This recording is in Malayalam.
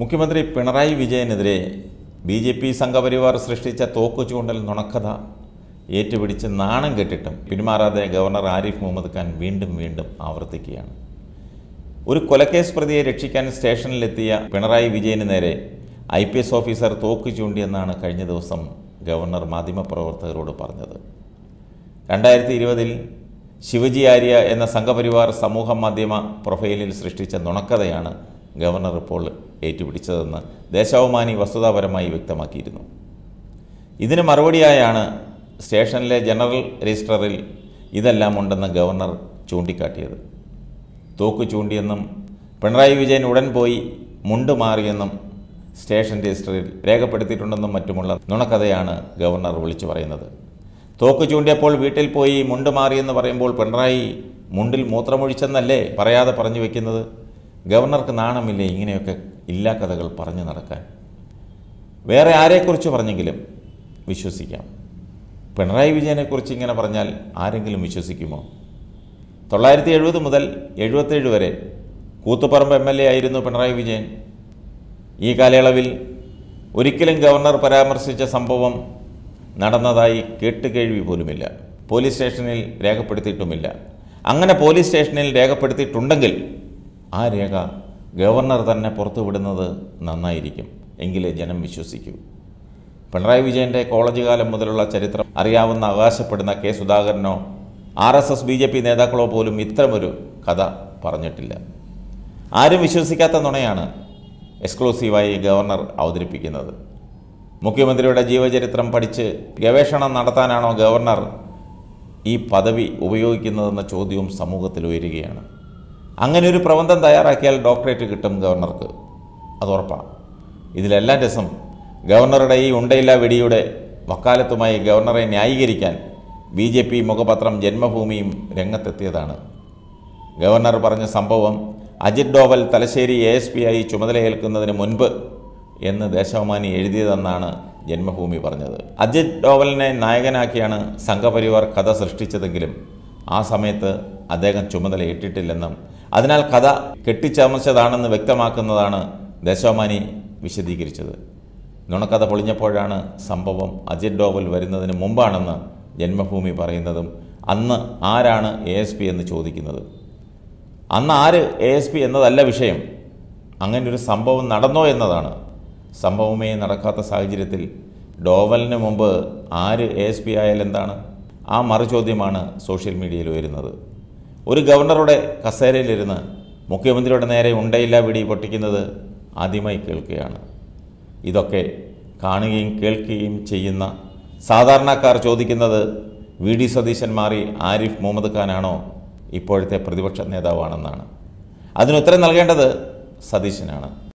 മുഖ്യമന്ത്രി പിണറായി വിജയനെതിരെ ബി ജെ പി സംഘപരിവാർ സൃഷ്ടിച്ച തോക്കുചൂണ്ടൽ നുണക്കഥ ഏറ്റുപിടിച്ച് നാണം കെട്ടിട്ടും പിന്മാറാതെ ഗവർണർ ആരിഫ് മുഹമ്മദ് ഖാൻ വീണ്ടും വീണ്ടും ആവർത്തിക്കുകയാണ് ഒരു കൊലക്കേസ് പ്രതിയെ രക്ഷിക്കാൻ സ്റ്റേഷനിലെത്തിയ പിണറായി വിജയന് നേരെ ഐ പി എസ് ഓഫീസർ തോക്ക് ചൂണ്ടിയെന്നാണ് കഴിഞ്ഞ ദിവസം ഗവർണർ മാധ്യമപ്രവർത്തകരോട് പറഞ്ഞത് രണ്ടായിരത്തി ഇരുപതിൽ ശിവജി ആര്യ എന്ന സംഘപരിവാർ സമൂഹ മാധ്യമ പ്രൊഫൈലിൽ സൃഷ്ടിച്ച നുണക്കഥയാണ് ഗവർണർ ഇപ്പോൾ ഏറ്റുപിടിച്ചതെന്ന് ദേശാഭിമാനി വസ്തുതാപരമായി വ്യക്തമാക്കിയിരുന്നു ഇതിന് മറുപടിയായാണ് സ്റ്റേഷനിലെ ജനറൽ രജിസ്ട്രറിൽ ഇതെല്ലാം ഉണ്ടെന്ന് ഗവർണർ ചൂണ്ടിക്കാട്ടിയത് തോക്ക് ചൂണ്ടിയെന്നും പിണറായി വിജയൻ ഉടൻ പോയി മുണ്ട് മാറിയെന്നും സ്റ്റേഷൻ രജിസ്റ്ററിൽ രേഖപ്പെടുത്തിയിട്ടുണ്ടെന്നും മറ്റുമുള്ള നുണക്കഥയാണ് ഗവർണർ വിളിച്ചു പറയുന്നത് തോക്ക് ചൂണ്ടിയപ്പോൾ വീട്ടിൽ പോയി മുണ്ട് മാറിയെന്ന് പറയുമ്പോൾ പിണറായി മുണ്ടിൽ മൂത്രമൊഴിച്ചെന്നല്ലേ പറയാതെ പറഞ്ഞു വെക്കുന്നത് ഗവർണർക്ക് നാണമില്ലേ ഇങ്ങനെയൊക്കെ ഇല്ലാ കഥകൾ പറഞ്ഞു നടക്കാൻ വേറെ ആരെക്കുറിച്ച് പറഞ്ഞെങ്കിലും വിശ്വസിക്കാം പിണറായി വിജയനെക്കുറിച്ച് ഇങ്ങനെ പറഞ്ഞാൽ ആരെങ്കിലും വിശ്വസിക്കുമോ തൊള്ളായിരത്തി എഴുപത് മുതൽ എഴുപത്തേഴ് വരെ കൂത്തുപറമ്പ് എം എൽ എ ആയിരുന്നു പിണറായി വിജയൻ ഈ കാലയളവിൽ ഒരിക്കലും ഗവർണർ പരാമർശിച്ച സംഭവം നടന്നതായി കേട്ടുകേഴ്വി പോലുമില്ല പോലീസ് സ്റ്റേഷനിൽ രേഖപ്പെടുത്തിയിട്ടുമില്ല അങ്ങനെ പോലീസ് സ്റ്റേഷനിൽ രേഖപ്പെടുത്തിയിട്ടുണ്ടെങ്കിൽ ആ രേഖ ഗവർണർ തന്നെ പുറത്തുവിടുന്നത് നന്നായിരിക്കും എങ്കിലേ ജനം വിശ്വസിക്കൂ പിണറായി വിജയൻ്റെ കോളേജ് കാലം മുതലുള്ള ചരിത്രം അറിയാവുന്ന അവകാശപ്പെടുന്ന കെ സുധാകരനോ R S S B J P നേതാക്കളോ പോലും ഇത്തരമൊരു കഥ പറഞ്ഞിട്ടില്ല ആരും വിശ്വസിക്കാത്ത നുണയാണ് എക്സ്ക്ലൂസീവായി ഗവർണർ അവതരിപ്പിക്കുന്നത് മുഖ്യമന്ത്രിയുടെ ജീവചരിത്രം പഠിച്ച് ഗവേഷണം നടത്താനാണോ ഗവർണർ ഈ പദവി ഉപയോഗിക്കുന്നതെന്ന ചോദ്യവും സമൂഹത്തിൽ ഉയരുകയാണ് അങ്ങനെ ഒരു പ്രബന്ധം തയ്യാറാക്കിയാൽ ഡോക്ടറേറ്റ് കിട്ടും ഗവർണർക്ക് അത് ഉറപ്പാണ് ഇതിലെല്ലാം രസം ഗവർണറുടെ ഈ ഉണ്ടയില്ല വെടിയുടെ വക്കാലത്തുമായി ഗവർണറെ ന്യായീകരിക്കാൻ ബി ജെ പി മുഖപത്രം ജന്മഭൂമിയും രംഗത്തെത്തിയതാണ് ഗവർണർ പറഞ്ഞ സംഭവം Ajit Doval Thalassery A S P ആയി ചുമതലയേൽക്കുന്നതിന് മുൻപ് എന്ന് ദേശാഭിമാനി എഴുതിയതെന്നാണ് ജന്മഭൂമി പറഞ്ഞത് അജിത് ഡോവലിനെ നായകനാക്കിയാണ് സംഘപരിവാർ കഥ സൃഷ്ടിച്ചതെങ്കിലും ആ സമയത്ത് അദ്ദേഹം ചുമതലയിട്ടിട്ടില്ലെന്നും അതിനാൽ കഥ കെട്ടിച്ചമച്ചതാണെന്ന് വ്യക്തമാക്കുന്നതാണ് ദേശാമാനി വിശദീകരിച്ചത് നുണക്കഥ പൊളിഞ്ഞപ്പോഴാണ് സംഭവം അജിത് ഡോവൽ വരുന്നതിന് മുമ്പാണെന്ന് ജന്മഭൂമി പറയുന്നതും അന്ന് ആരാണ് എ എസ് പി എന്ന് ചോദിക്കുന്നത് അന്ന് ആര് എ എസ് പി എന്നതല്ല വിഷയം അങ്ങനെ ഒരു സംഭവം നടന്നോ എന്നതാണ് സംഭവമേ നടക്കാത്ത സാഹചര്യത്തിൽ ഡോവലിന് മുമ്പ് ആര് എ എസ് പി ആയാലെന്താണ് ആ മറുചോദ്യമാണ് സോഷ്യൽ മീഡിയയിൽ ഉയരുന്നത് ഒരു ഗവർണറുടെ കസേരയിലിരുന്ന് മുഖ്യമന്ത്രിയുടെ നേരെ ഉണ്ടയില്ല വിടി പൊട്ടിക്കുന്നത് ആദ്യമായി കേൾക്കുകയാണ് ഇതൊക്കെ കാണുകയും കേൾക്കുകയും ചെയ്യുന്ന സാധാരണക്കാർ ചോദിക്കുന്നത് വി ഡി സതീശൻ മാറി ആരിഫ് മുഹമ്മദ് ഖാനാണോ ഇപ്പോഴത്തെ പ്രതിപക്ഷ നേതാവാണെന്നാണ് അതിന് ഉത്തരം നൽകേണ്ടത് സതീശനാണ്